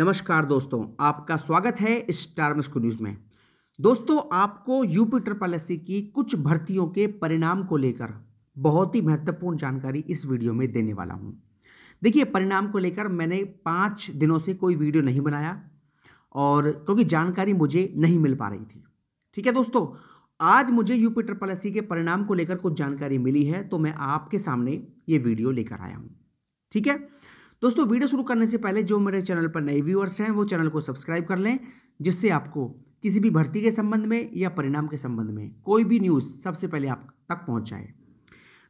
नमस्कार दोस्तों आपका स्वागत है स्टार मस्को न्यूज़ में दोस्तों आपको यूपी ट्रिपल एस की कुछ भर्तियों के परिणाम को लेकर बहुत ही महत्वपूर्ण जानकारी इस वीडियो में देने वाला हूं देखिए परिणाम को लेकर मैंने पाँच दिनों से कोई वीडियो नहीं बनाया और क्योंकि जानकारी मुझे नहीं मिल पा रही थी ठीक है दोस्तों आज मुझे यूपी ट्रिपल एस के परिणाम को लेकर कुछ जानकारी मिली है तो मैं आपके सामने ये वीडियो लेकर आया हूँ ठीक है दोस्तों वीडियो शुरू करने से पहले जो मेरे चैनल पर नए व्यूअर्स हैं वो चैनल को सब्सक्राइब कर लें जिससे आपको किसी भी भर्ती के संबंध में या परिणाम के संबंध में कोई भी न्यूज़ सबसे पहले आप तक पहुँच जाए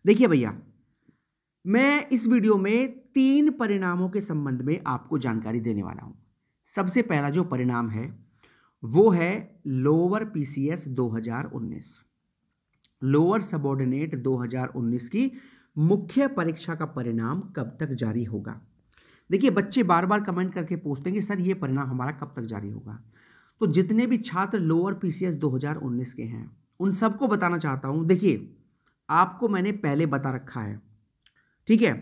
देखिए भैया मैं इस वीडियो में तीन परिणामों के संबंध में आपको जानकारी देने वाला हूँ सबसे पहला जो परिणाम है वो है लोअर पीसीएस 2019 लोअर सबॉर्डिनेट 2019 की मुख्य परीक्षा का परिणाम कब तक जारी होगा देखिए बच्चे बार बार कमेंट करके पूछते हैं कि सर ये परिणाम हमारा कब तक जारी होगा तो जितने भी छात्र लोअर पी सी के हैं उन सबको बताना चाहता हूँ देखिए आपको मैंने पहले बता रखा है ठीक है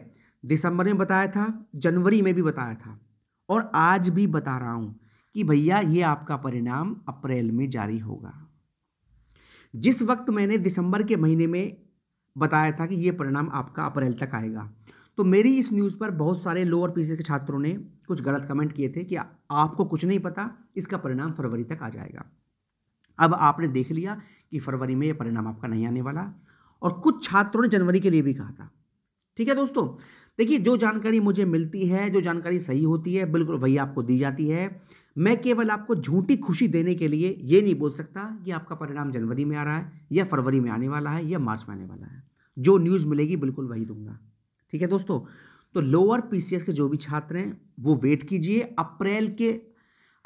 दिसंबर में बताया था जनवरी में भी बताया था और आज भी बता रहा हूँ कि भैया ये आपका परिणाम अप्रैल में जारी होगा जिस वक्त मैंने दिसंबर के महीने में बताया था कि ये परिणाम आपका अप्रैल तक आएगा तो मेरी इस न्यूज़ पर बहुत सारे लोअर पी के छात्रों ने कुछ गलत कमेंट किए थे कि आपको कुछ नहीं पता इसका परिणाम फरवरी तक आ जाएगा अब आपने देख लिया कि फरवरी में यह परिणाम आपका नहीं आने वाला और कुछ छात्रों ने जनवरी के लिए भी कहा था ठीक है दोस्तों देखिए जो जानकारी मुझे मिलती है जो जानकारी सही होती है बिल्कुल वही आपको दी जाती है मैं केवल आपको झूठी खुशी देने के लिए ये नहीं बोल सकता कि आपका परिणाम जनवरी में आ रहा है या फरवरी में आने वाला है या मार्च में आने वाला है जो न्यूज़ मिलेगी बिल्कुल वही दूंगा ठीक है दोस्तों तो लोअर पीसीएस के जो भी छात्र हैं वो वेट कीजिए अप्रैल के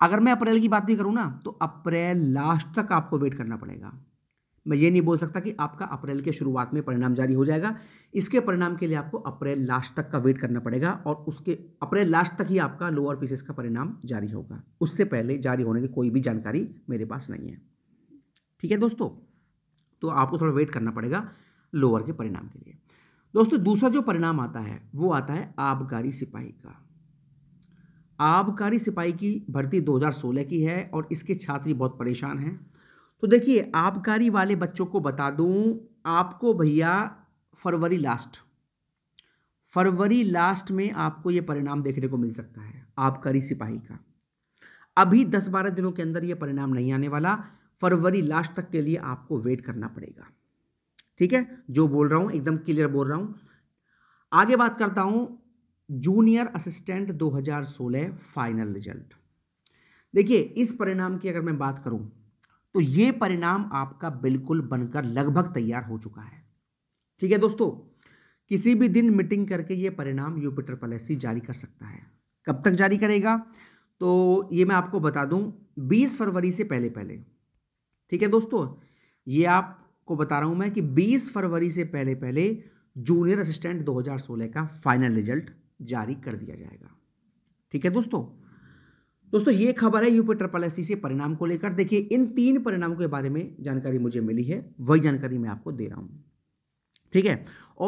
अगर मैं अप्रैल की बात नहीं करूँ ना तो अप्रैल लास्ट तक आपको वेट करना पड़ेगा मैं ये नहीं बोल सकता कि आपका अप्रैल के शुरुआत में परिणाम जारी हो जाएगा इसके परिणाम के लिए आपको अप्रैल लास्ट तक का वेट करना पड़ेगा और उसके अप्रैल लास्ट तक ही आपका लोअर पीसीएस का परिणाम जारी होगा उससे पहले जारी होने की कोई भी जानकारी मेरे पास नहीं है ठीक है दोस्तों तो आपको थोड़ा वेट करना पड़ेगा लोअर के परिणाम के लिए दोस्तों दूसरा जो परिणाम आता है वो आता है आबकारी सिपाही का आबकारी सिपाही की भर्ती 2016 की है और इसके छात्र बहुत परेशान हैं तो देखिए आबकारी वाले बच्चों को बता दूं आपको भैया फरवरी लास्ट फरवरी लास्ट में आपको ये परिणाम देखने को मिल सकता है आबकारी सिपाही का अभी 10-12 दिनों के अंदर ये परिणाम नहीं आने वाला फरवरी लास्ट तक के लिए आपको वेट करना पड़ेगा ठीक है जो बोल रहा हूँ एकदम क्लियर बोल रहा हूँ आगे बात करता हूँ जूनियर असिस्टेंट 2016 फाइनल रिजल्ट देखिए इस परिणाम की अगर मैं बात करूं तो ये परिणाम आपका बिल्कुल बनकर लगभग तैयार हो चुका है ठीक है दोस्तों किसी भी दिन मीटिंग करके ये परिणाम यूपिटर पॉलिसी जारी कर सकता है कब तक जारी करेगा तो ये मैं आपको बता दूं 20 फरवरी से पहले पहले ठीक है दोस्तों ये आप को बता रहा हूं मैं कि 20 फरवरी से पहले पहले जूनियर असिस्टेंट 2016 का फाइनल रिजल्ट जारी कर दिया जाएगा ठीक है दोस्तों दोस्तों ये खबर है यूपी ट्रिपल एस से परिणाम को लेकर देखिए इन तीन परिणामों के बारे में जानकारी मुझे मिली है वही जानकारी मैं आपको दे रहा हूं ठीक है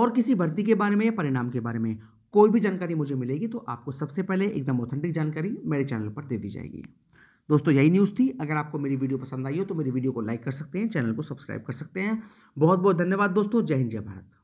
और किसी भर्ती के बारे में या परिणाम के बारे में कोई भी जानकारी मुझे मिलेगी तो आपको सबसे पहले एकदम ऑथेंटिक जानकारी मेरे चैनल पर दे दी जाएगी दोस्तों यही न्यूज़ थी अगर आपको मेरी वीडियो पसंद आई हो तो मेरी वीडियो को लाइक कर सकते हैं चैनल को सब्सक्राइब कर सकते हैं बहुत बहुत धन्यवाद दोस्तों जय हिंद जय भारत